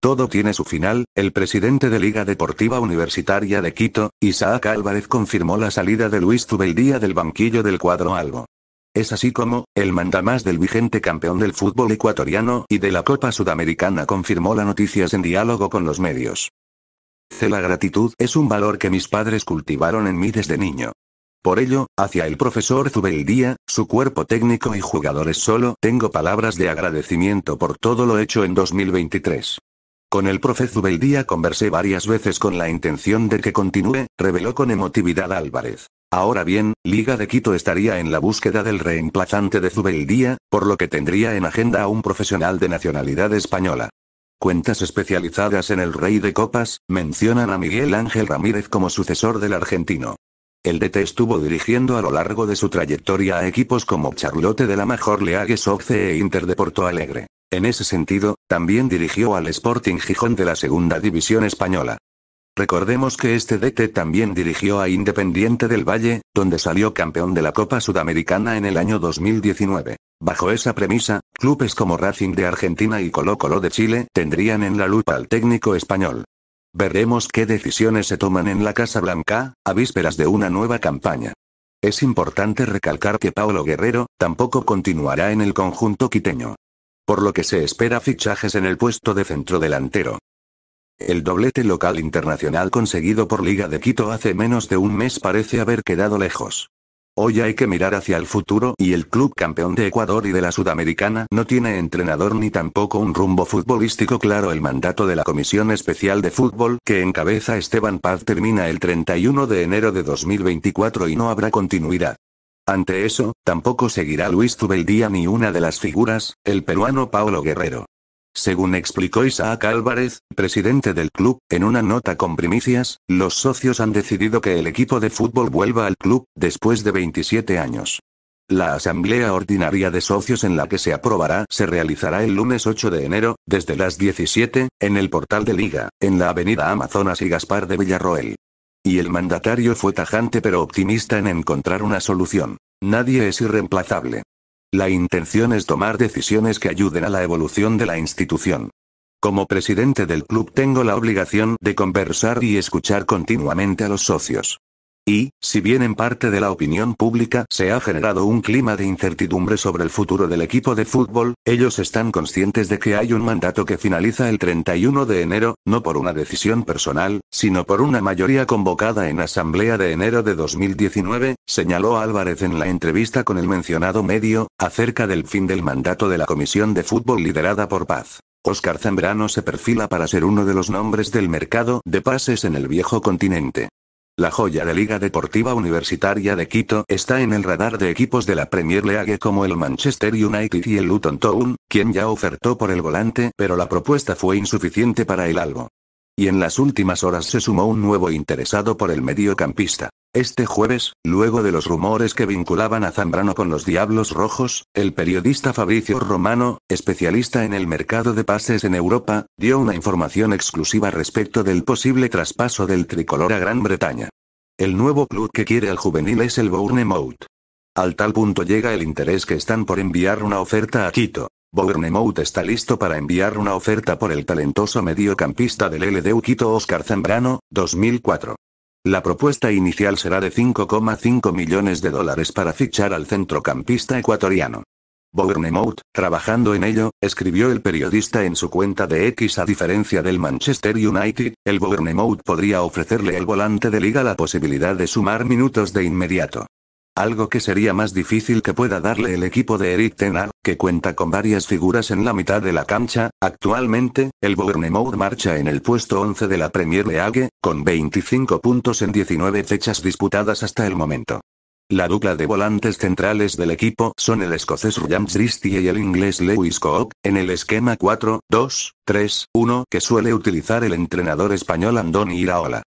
Todo tiene su final, el presidente de Liga Deportiva Universitaria de Quito, Isaac Álvarez confirmó la salida de Luis Zubeldía del banquillo del cuadro albo. Es así como, el mandamás del vigente campeón del fútbol ecuatoriano y de la Copa Sudamericana confirmó la noticia en diálogo con los medios. La gratitud es un valor que mis padres cultivaron en mí desde niño. Por ello, hacia el profesor Zubeldía, su cuerpo técnico y jugadores solo tengo palabras de agradecimiento por todo lo hecho en 2023. Con el profe Zubeldía conversé varias veces con la intención de que continúe, reveló con emotividad Álvarez. Ahora bien, Liga de Quito estaría en la búsqueda del reemplazante de Zubeldía, por lo que tendría en agenda a un profesional de nacionalidad española. Cuentas especializadas en el Rey de Copas, mencionan a Miguel Ángel Ramírez como sucesor del argentino. El DT estuvo dirigiendo a lo largo de su trayectoria a equipos como Charlotte de la Major League Soce e Inter de Porto Alegre. En ese sentido, también dirigió al Sporting Gijón de la Segunda División Española. Recordemos que este DT también dirigió a Independiente del Valle, donde salió campeón de la Copa Sudamericana en el año 2019. Bajo esa premisa, clubes como Racing de Argentina y Colo Colo de Chile tendrían en la lupa al técnico español. Veremos qué decisiones se toman en la Casa Blanca, a vísperas de una nueva campaña. Es importante recalcar que Paolo Guerrero tampoco continuará en el conjunto quiteño por lo que se espera fichajes en el puesto de centrodelantero. El doblete local internacional conseguido por Liga de Quito hace menos de un mes parece haber quedado lejos. Hoy hay que mirar hacia el futuro y el club campeón de Ecuador y de la Sudamericana no tiene entrenador ni tampoco un rumbo futbolístico claro. El mandato de la Comisión Especial de Fútbol que encabeza Esteban Paz termina el 31 de enero de 2024 y no habrá continuidad. Ante eso, tampoco seguirá Luis Zubeldía ni una de las figuras, el peruano Paolo Guerrero. Según explicó Isaac Álvarez, presidente del club, en una nota con primicias, los socios han decidido que el equipo de fútbol vuelva al club, después de 27 años. La asamblea ordinaria de socios en la que se aprobará se realizará el lunes 8 de enero, desde las 17, en el portal de Liga, en la avenida Amazonas y Gaspar de Villarroel. Y el mandatario fue tajante pero optimista en encontrar una solución. Nadie es irreemplazable. La intención es tomar decisiones que ayuden a la evolución de la institución. Como presidente del club tengo la obligación de conversar y escuchar continuamente a los socios. Y, si bien en parte de la opinión pública se ha generado un clima de incertidumbre sobre el futuro del equipo de fútbol, ellos están conscientes de que hay un mandato que finaliza el 31 de enero, no por una decisión personal, sino por una mayoría convocada en asamblea de enero de 2019, señaló Álvarez en la entrevista con el mencionado medio, acerca del fin del mandato de la Comisión de Fútbol liderada por Paz. Oscar Zambrano se perfila para ser uno de los nombres del mercado de pases en el viejo continente. La joya de Liga Deportiva Universitaria de Quito está en el radar de equipos de la Premier League como el Manchester United y el Luton Town, quien ya ofertó por el volante pero la propuesta fue insuficiente para el algo. Y en las últimas horas se sumó un nuevo interesado por el mediocampista. Este jueves, luego de los rumores que vinculaban a Zambrano con los Diablos Rojos, el periodista Fabricio Romano, especialista en el mercado de pases en Europa, dio una información exclusiva respecto del posible traspaso del tricolor a Gran Bretaña. El nuevo club que quiere al juvenil es el Bournemouth. Al tal punto llega el interés que están por enviar una oferta a Quito. Bournemouth está listo para enviar una oferta por el talentoso mediocampista del LDU Quito Oscar Zambrano, 2004. La propuesta inicial será de 5,5 millones de dólares para fichar al centrocampista ecuatoriano. Bournemouth, trabajando en ello, escribió el periodista en su cuenta de X a diferencia del Manchester United, el Bournemouth podría ofrecerle al volante de liga la posibilidad de sumar minutos de inmediato algo que sería más difícil que pueda darle el equipo de Eric Hag, que cuenta con varias figuras en la mitad de la cancha. Actualmente, el Bournemouth marcha en el puesto 11 de la Premier League, con 25 puntos en 19 fechas disputadas hasta el momento. La dupla de volantes centrales del equipo son el escocés Ryan Christie y el inglés Lewis Cook, en el esquema 4-2-3-1 que suele utilizar el entrenador español Andoni Iraola.